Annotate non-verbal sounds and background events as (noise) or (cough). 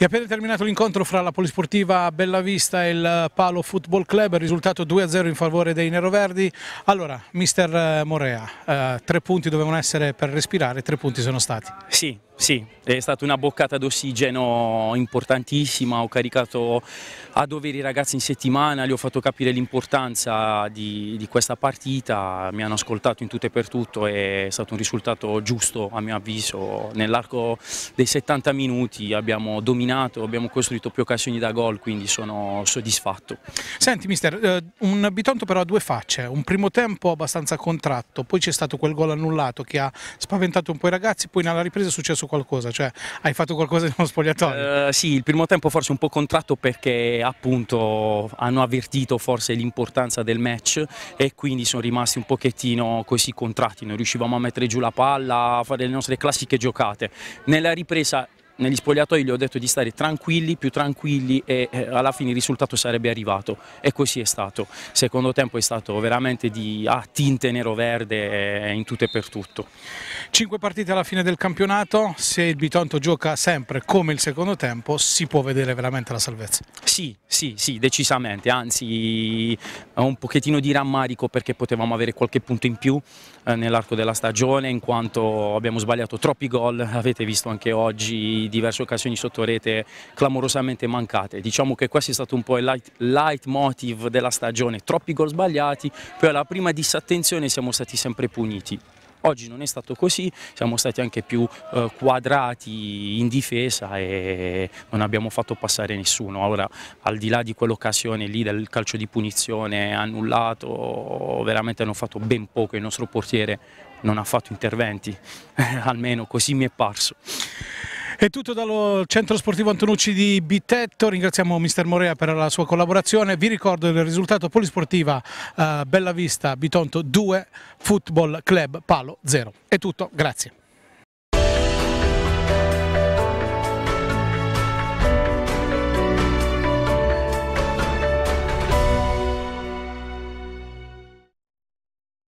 E appena terminato l'incontro fra la Polisportiva Bellavista e il Palo Football Club, risultato 2-0 in favore dei neroverdi. Allora, mister Morea, eh, tre punti dovevano essere per respirare, tre punti sono stati. Sì, sì, è stata una boccata d'ossigeno importantissima, ho caricato a dovere i ragazzi in settimana, gli ho fatto capire l'importanza di, di, questa partita, mi hanno ascoltato in tutto e per tutto e è stato un risultato giusto a mio avviso. Nell'arco dei 70 minuti abbiamo dominato, abbiamo costruito più occasioni da gol, quindi sono soddisfatto. Senti mister, eh, un Bitonto però a due facce, un primo tempo abbastanza contratto, poi c'è stato quel gol annullato che ha spaventato un po' i ragazzi, poi nella ripresa è successo qualcosa, cioè hai fatto qualcosa in uno spogliatoio? Uh, sì, il primo tempo forse un po' contratto perché appunto hanno avvertito forse l'importanza del match e quindi sono rimasti un pochettino così contratti, non riuscivamo a mettere giù la palla, a fare le nostre classiche giocate. Nella ripresa negli spogliatoi gli ho detto di stare tranquilli, più tranquilli e eh, alla fine il risultato sarebbe arrivato e così è stato. Il secondo tempo è stato veramente di ah, tinte nero-verde eh, in tutto e per tutto. Cinque partite alla fine del campionato, se il Bitonto gioca sempre come il secondo tempo si può vedere veramente la salvezza. Sì, sì, sì, decisamente, anzi ho un pochettino di rammarico perché potevamo avere qualche punto in più eh, nell'arco della stagione in quanto abbiamo sbagliato troppi gol, avete visto anche oggi diverse occasioni sotto rete clamorosamente mancate. Diciamo che questo è stato un po' il light, light motive della stagione, troppi gol sbagliati, poi alla prima disattenzione siamo stati sempre puniti. Oggi non è stato così, siamo stati anche più eh, quadrati in difesa e non abbiamo fatto passare nessuno. Ora, al di là di quell'occasione lì del calcio di punizione annullato, veramente hanno fatto ben poco, il nostro portiere non ha fatto interventi, (laughs) almeno così mi è parso. È tutto dallo Centro Sportivo Antonucci di Bitetto, ringraziamo mister Morea per la sua collaborazione, vi ricordo il risultato polisportiva eh, Bella Vista Bitonto 2, Football Club Palo 0. È tutto, grazie.